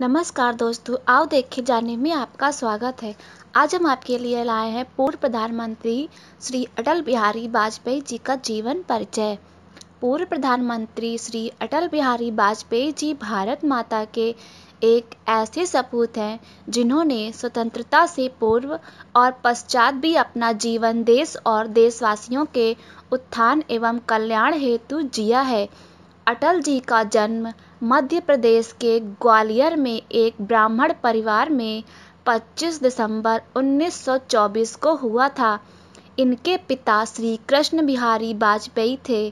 नमस्कार दोस्तों आओ देखे जाने में आपका स्वागत है आज हम आपके लिए लाए हैं पूर्व प्रधानमंत्री श्री अटल बिहारी वाजपेयी जी का जीवन परिचय पूर्व प्रधानमंत्री श्री अटल बिहारी वाजपेयी जी भारत माता के एक ऐसे सपूत हैं जिन्होंने स्वतंत्रता से पूर्व और पश्चात भी अपना जीवन देश और देशवासियों के उत्थान एवं कल्याण हेतु जिया है अटल जी का जन्म मध्य प्रदेश के ग्वालियर में एक ब्राह्मण परिवार में 25 दिसंबर 1924 को हुआ था इनके पिता श्री कृष्ण बिहारी वाजपेयी थे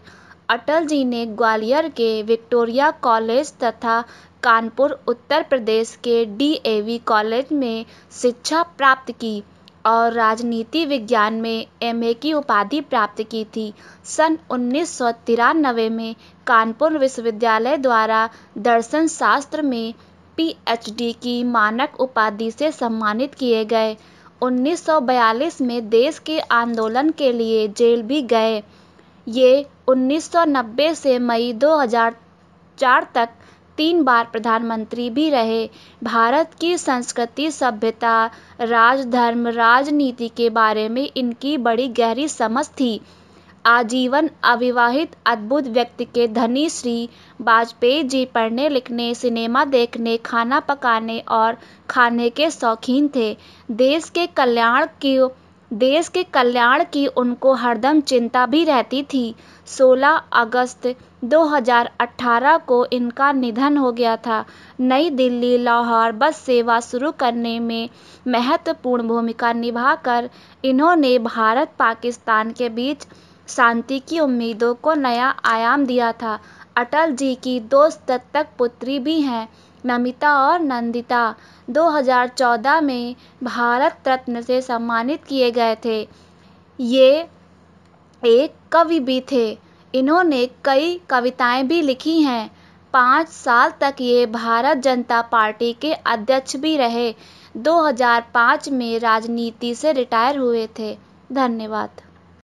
अटल जी ने ग्वालियर के विक्टोरिया कॉलेज तथा कानपुर उत्तर प्रदेश के डीएवी कॉलेज में शिक्षा प्राप्त की और राजनीति विज्ञान में एम की उपाधि प्राप्त की थी सन उन्नीस सौ तिरानवे में कानपुर विश्वविद्यालय द्वारा दर्शन शास्त्र में पीएचडी की मानक उपाधि से सम्मानित किए गए 1942 में देश के आंदोलन के लिए जेल भी गए ये 1990 से मई 2004 तक तीन बार प्रधानमंत्री भी रहे भारत की संस्कृति सभ्यता राजधर्म राजनीति के बारे में इनकी बड़ी गहरी समझ थी आजीवन अविवाहित अद्भुत व्यक्ति के धनी श्री वाजपेयी जी पढ़ने लिखने सिनेमा देखने खाना पकाने और खाने के शौकीन थे देश के कल्याण की देश के कल्याण की उनको हरदम चिंता भी रहती थी 16 अगस्त 2018 को इनका निधन हो गया था नई दिल्ली लाहौर बस सेवा शुरू करने में महत्वपूर्ण भूमिका निभाकर इन्होंने भारत पाकिस्तान के बीच शांति की उम्मीदों को नया आयाम दिया था अटल जी की दो दत्तक पुत्री भी हैं नमिता और नंदिता 2014 में भारत रत्न से सम्मानित किए गए थे ये एक कवि भी थे इन्होंने कई कविताएं भी लिखी हैं पाँच साल तक ये भारत जनता पार्टी के अध्यक्ष भी रहे 2005 में राजनीति से रिटायर हुए थे धन्यवाद